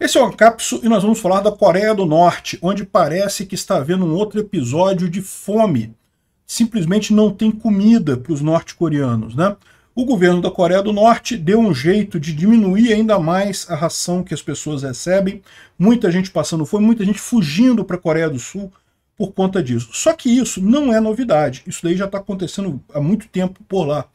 Esse é o Ancapsu e nós vamos falar da Coreia do Norte, onde parece que está havendo um outro episódio de fome. Simplesmente não tem comida para os norte-coreanos, né? O governo da Coreia do Norte deu um jeito de diminuir ainda mais a ração que as pessoas recebem, muita gente passando fome, muita gente fugindo para a Coreia do Sul por conta disso. Só que isso não é novidade, isso daí já está acontecendo há muito tempo por lá.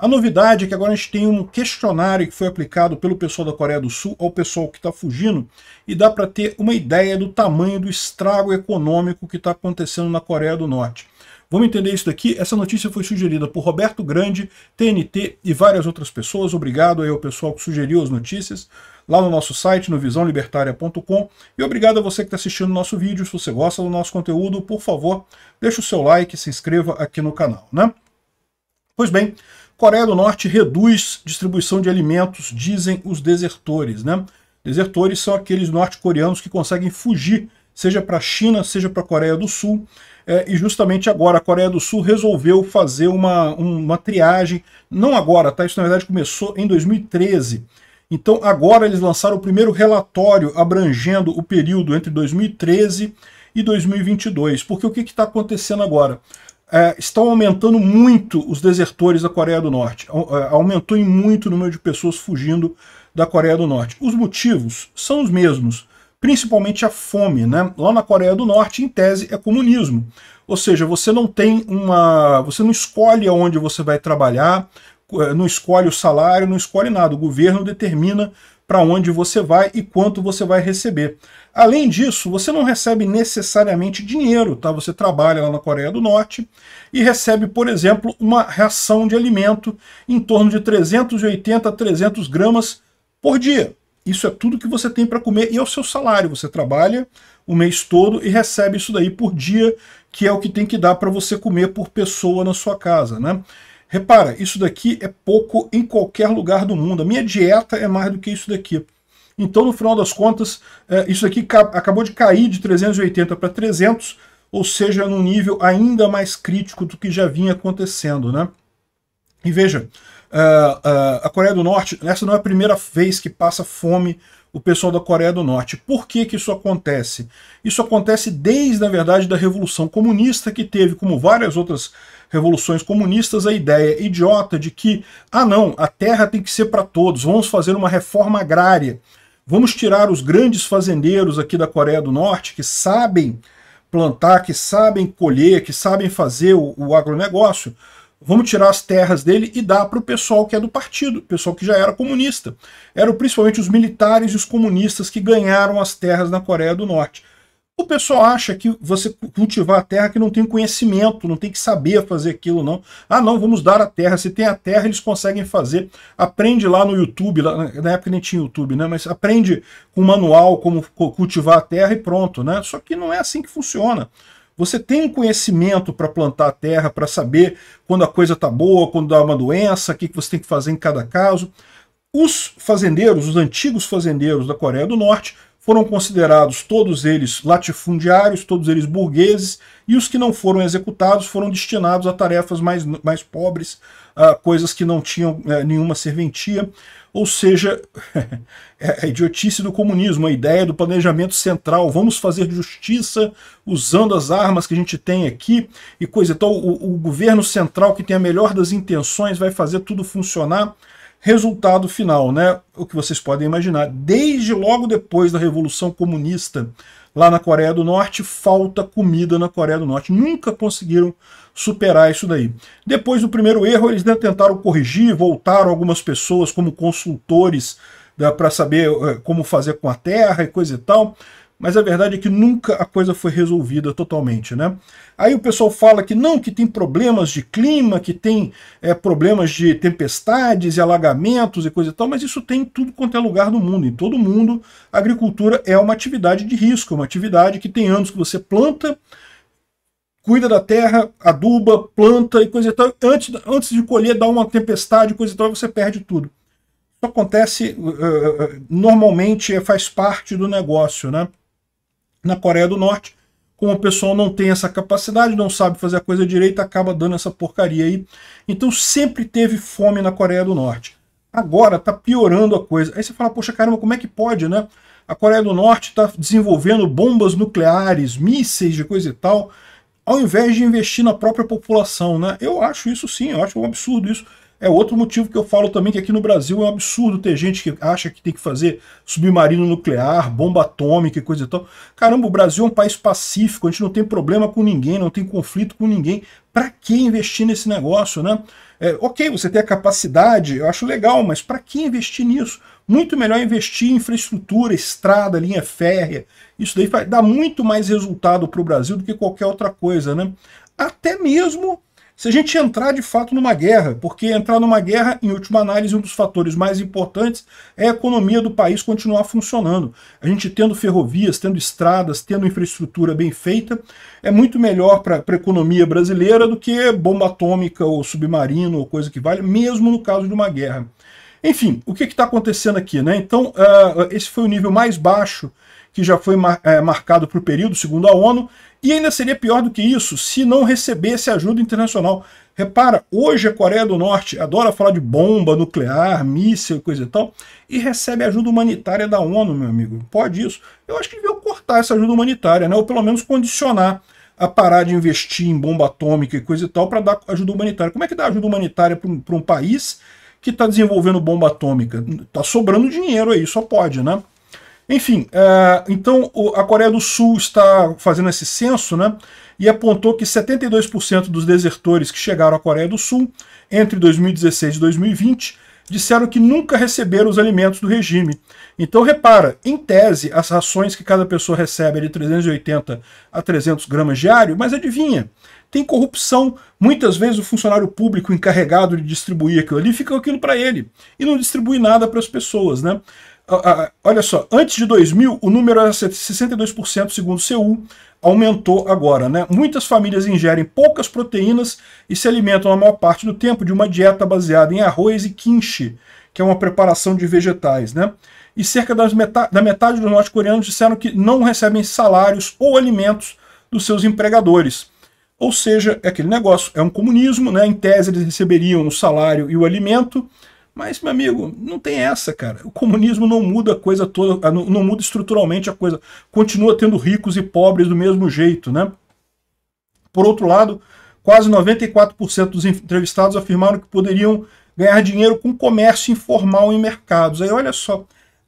A novidade é que agora a gente tem um questionário que foi aplicado pelo pessoal da Coreia do Sul ao pessoal que está fugindo e dá para ter uma ideia do tamanho do estrago econômico que está acontecendo na Coreia do Norte. Vamos entender isso daqui? Essa notícia foi sugerida por Roberto Grande, TNT e várias outras pessoas. Obrigado aí ao pessoal que sugeriu as notícias lá no nosso site, no visãolibertária.com. E obrigado a você que está assistindo o nosso vídeo. Se você gosta do nosso conteúdo, por favor, deixa o seu like, se inscreva aqui no canal, né? Pois bem, Coreia do Norte reduz distribuição de alimentos, dizem os desertores. Né? Desertores são aqueles norte-coreanos que conseguem fugir, seja para a China, seja para a Coreia do Sul. É, e justamente agora a Coreia do Sul resolveu fazer uma, uma triagem, não agora, tá? isso na verdade começou em 2013. Então agora eles lançaram o primeiro relatório abrangendo o período entre 2013 e 2022. Porque o que está acontecendo agora? é, estão aumentando muito os desertores da Coreia do Norte. É, aumentou em muito o número de pessoas fugindo da Coreia do Norte. Os motivos são os mesmos, principalmente a fome. Né? Lá na Coreia do Norte, em tese, é comunismo. Ou seja, você não tem uma. você não escolhe aonde você vai trabalhar, eh, não escolhe o salário, não escolhe nada. O governo determina para onde você vai e quanto você vai receber. Além disso, você não recebe necessariamente dinheiro, tá? Você trabalha lá na Coreia do Norte e recebe, por exemplo, uma ração de alimento em torno de 380 a 300 gramas por dia. Isso é tudo que você tem para comer e é o seu salário. Você trabalha o mês todo e recebe isso daí por dia, que é o que tem que dar para você comer por pessoa na sua casa, né? Repara, isso daqui é pouco em qualquer lugar do mundo. A minha dieta é mais do que isso daqui. Então, no final das contas, é, isso daqui acabou de cair de 380 para 300, ou seja, num nível ainda mais crítico do que já vinha acontecendo. Né? E veja, é, é, a Coreia do Norte, essa não é a primeira vez que passa fome o pessoal da Coreia do Norte. Por que, que isso acontece? Isso acontece desde, na verdade, da Revolução Comunista, que teve, como várias outras revoluções comunistas, a ideia idiota de que, ah não, a terra tem que ser para todos, vamos fazer uma reforma agrária, vamos tirar os grandes fazendeiros aqui da Coreia do Norte, que sabem plantar, que sabem colher, que sabem fazer o, o agronegócio, vamos tirar as terras dele e dar para o pessoal que é do partido, pessoal que já era comunista. Eram principalmente os militares e os comunistas que ganharam as terras na Coreia do Norte. O pessoal acha que você cultivar a terra que não tem conhecimento, não tem que saber fazer aquilo, não. Ah, não, vamos dar a terra. Se tem a terra, eles conseguem fazer. Aprende lá no YouTube, lá, na época nem tinha YouTube, né? Mas aprende com um manual como cultivar a terra e pronto, né? Só que não é assim que funciona. Você tem um conhecimento para plantar a terra, para saber quando a coisa está boa, quando dá uma doença, o que, que você tem que fazer em cada caso. Os fazendeiros, os antigos fazendeiros da Coreia do Norte, foram considerados todos eles latifundiários, todos eles burgueses, e os que não foram executados foram destinados a tarefas mais, mais pobres, a coisas que não tinham é, nenhuma serventia. Ou seja, é a é idiotice do comunismo, a ideia do planejamento central, vamos fazer justiça usando as armas que a gente tem aqui e coisa. Então, o, o governo central, que tem a melhor das intenções, vai fazer tudo funcionar. Resultado final, né? O que vocês podem imaginar. Desde logo depois da Revolução Comunista lá na Coreia do Norte, falta comida na Coreia do Norte. Nunca conseguiram superar isso daí. Depois do primeiro erro, eles tentaram corrigir, voltaram algumas pessoas como consultores né, para saber eh, como fazer com a terra e coisa e tal mas a verdade é que nunca a coisa foi resolvida totalmente. Né? Aí o pessoal fala que não, que tem problemas de clima, que tem é, problemas de tempestades e alagamentos e coisa e tal, mas isso tem em tudo quanto é lugar do mundo. Em todo mundo, a agricultura é uma atividade de risco, uma atividade que tem anos que você planta, cuida da terra, aduba, planta e coisa e tal. Antes, antes de colher, dá uma tempestade, e coisa e tal, você perde tudo. Isso acontece, uh, normalmente é, faz parte do negócio, né? na Coreia do Norte, como o pessoal não tem essa capacidade, não sabe fazer a coisa direita, acaba dando essa porcaria aí. Então sempre teve fome na Coreia do Norte. Agora está piorando a coisa. Aí você fala, poxa caramba, como é que pode, né? A Coreia do Norte está desenvolvendo bombas nucleares, mísseis de coisa e tal, ao invés de investir na própria população, né? Eu acho isso sim, eu acho um absurdo isso. É outro motivo que eu falo também que aqui no Brasil é um absurdo ter gente que acha que tem que fazer submarino nuclear, bomba atômica e coisa e tal. Caramba, o Brasil é um país pacífico, a gente não tem problema com ninguém, não tem conflito com ninguém. Para que investir nesse negócio, né? É, ok, você tem a capacidade, eu acho legal, mas para que investir nisso? Muito melhor investir em infraestrutura, estrada, linha férrea. Isso daí vai dar muito mais resultado para o Brasil do que qualquer outra coisa, né? Até mesmo se a gente entrar de fato numa guerra, porque entrar numa guerra, em última análise, um dos fatores mais importantes é a economia do país continuar funcionando. A gente tendo ferrovias, tendo estradas, tendo infraestrutura bem feita, é muito melhor para a economia brasileira do que bomba atômica ou submarino ou coisa que vale, mesmo no caso de uma guerra. Enfim, o que está acontecendo aqui? Né? Então, uh, esse foi o nível mais baixo que já foi mar, é, marcado para o período, segundo a ONU, e ainda seria pior do que isso se não recebesse ajuda internacional. Repara, hoje a Coreia do Norte adora falar de bomba nuclear, míssil, coisa e tal, e recebe ajuda humanitária da ONU, meu amigo. Pode isso. Eu acho que deviam cortar essa ajuda humanitária, né? ou pelo menos condicionar a parar de investir em bomba atômica e coisa e tal para dar ajuda humanitária. Como é que dá ajuda humanitária para um, um país que está desenvolvendo bomba atômica? Está sobrando dinheiro aí, só pode, né? Enfim, uh, então o, a Coreia do Sul está fazendo esse censo, né? E apontou que 72% dos desertores que chegaram à Coreia do Sul entre 2016 e 2020 disseram que nunca receberam os alimentos do regime. Então repara, em tese, as rações que cada pessoa recebe é de 380 a 300 gramas diário, mas adivinha, tem corrupção. Muitas vezes o funcionário público encarregado de distribuir aquilo ali fica aquilo para ele e não distribui nada para as pessoas, né? Ah, ah, ah, olha só, antes de 2000 o número era 62% segundo o CU, aumentou agora. Né? Muitas famílias ingerem poucas proteínas e se alimentam a maior parte do tempo de uma dieta baseada em arroz e quinche, que é uma preparação de vegetais. Né? E cerca metade, da metade dos norte-coreanos disseram que não recebem salários ou alimentos dos seus empregadores. Ou seja, é aquele negócio, é um comunismo, né? em tese eles receberiam o salário e o alimento, mas, meu amigo, não tem essa, cara. O comunismo não muda a coisa toda, não, não muda estruturalmente a coisa. Continua tendo ricos e pobres do mesmo jeito, né? Por outro lado, quase 94% dos entrevistados afirmaram que poderiam ganhar dinheiro com comércio informal em mercados. Aí olha só,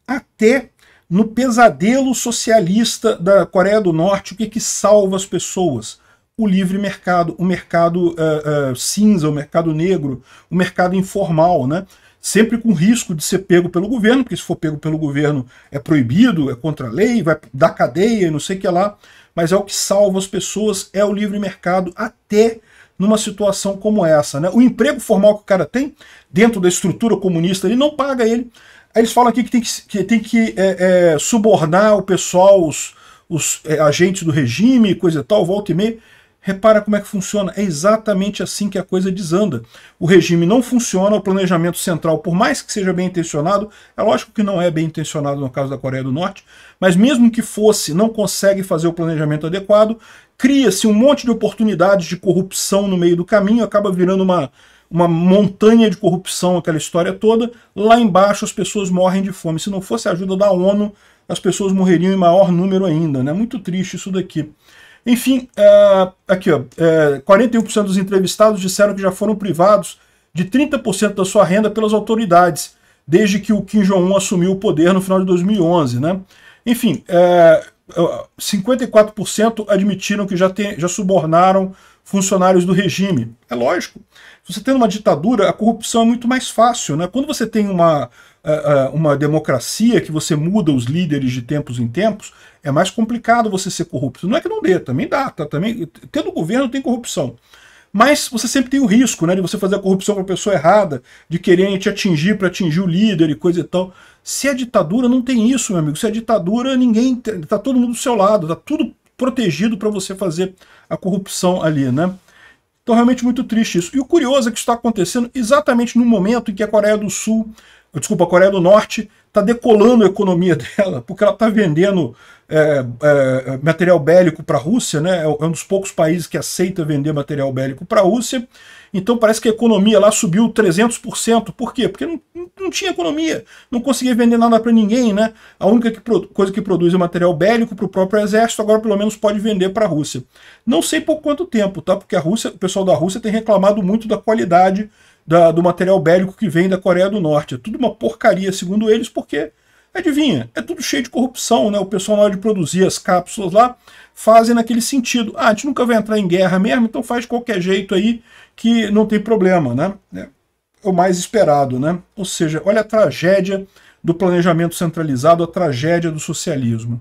até no pesadelo socialista da Coreia do Norte, o que, que salva as pessoas? o livre mercado, o mercado uh, uh, cinza, o mercado negro, o mercado informal, né? sempre com risco de ser pego pelo governo, porque se for pego pelo governo é proibido, é contra a lei, vai dar cadeia, não sei o que lá, mas é o que salva as pessoas, é o livre mercado até numa situação como essa. Né? O emprego formal que o cara tem, dentro da estrutura comunista, ele não paga ele. Aí eles falam aqui que tem que, que, tem que é, é, subornar o pessoal, os, os é, agentes do regime, coisa e tal, volta e meia. Repara como é que funciona. É exatamente assim que a coisa desanda. O regime não funciona, o planejamento central, por mais que seja bem intencionado, é lógico que não é bem intencionado no caso da Coreia do Norte, mas mesmo que fosse, não consegue fazer o planejamento adequado, cria-se um monte de oportunidades de corrupção no meio do caminho, acaba virando uma, uma montanha de corrupção, aquela história toda. Lá embaixo as pessoas morrem de fome. Se não fosse a ajuda da ONU, as pessoas morreriam em maior número ainda. É né? muito triste isso daqui. Enfim, uh, aqui, ó, é, uh, 41% dos entrevistados disseram que já foram privados de 30% da sua renda pelas autoridades, desde que o Kim Jong-un assumiu o poder no final de 2011. Né? Enfim, é, uh, 54% admitiram que já, tem, já subornaram funcionários do regime. É lógico. Você tendo uma ditadura, a corrupção é muito mais fácil. Né? Quando você tem uma, é, é, uma democracia que você muda os líderes de tempos em tempos, é mais complicado você ser corrupto. Não é que não dê, também dá, tá, também, tendo governo tem corrupção. Mas você sempre tem o risco né, de você fazer a corrupção com a pessoa errada, de querer te atingir para atingir o líder e coisa e tal. Se é ditadura, não tem isso, meu amigo. Se é ditadura, ninguém. está todo mundo do seu lado, está tudo protegido para você fazer a corrupção ali, né? Então, realmente muito triste isso. E o curioso é que isso está acontecendo exatamente no momento em que a Coreia do Sul desculpa, a Coreia do Norte está decolando a economia dela, porque ela está vendendo é, é, material bélico para a Rússia, né? É, é um dos poucos países que aceita vender material bélico para a Rússia, então parece que a economia lá subiu 300%, por quê? Porque não, não tinha economia, não conseguia vender nada para ninguém, né? a única que, coisa que produz é material bélico para o próprio exército, agora pelo menos pode vender para a Rússia. Não sei por quanto tempo, tá? porque a Rússia, o pessoal da Rússia tem reclamado muito da qualidade da, do material bélico que vem da Coreia do Norte. É tudo uma porcaria, segundo eles, porque, adivinha, é tudo cheio de corrupção, né? O pessoal, na hora de produzir as cápsulas lá, fazem naquele sentido. Ah, a gente nunca vai entrar em guerra mesmo, então faz de qualquer jeito aí que não tem problema, né? É o mais esperado, né? Ou seja, olha a tragédia do planejamento centralizado, a tragédia do socialismo.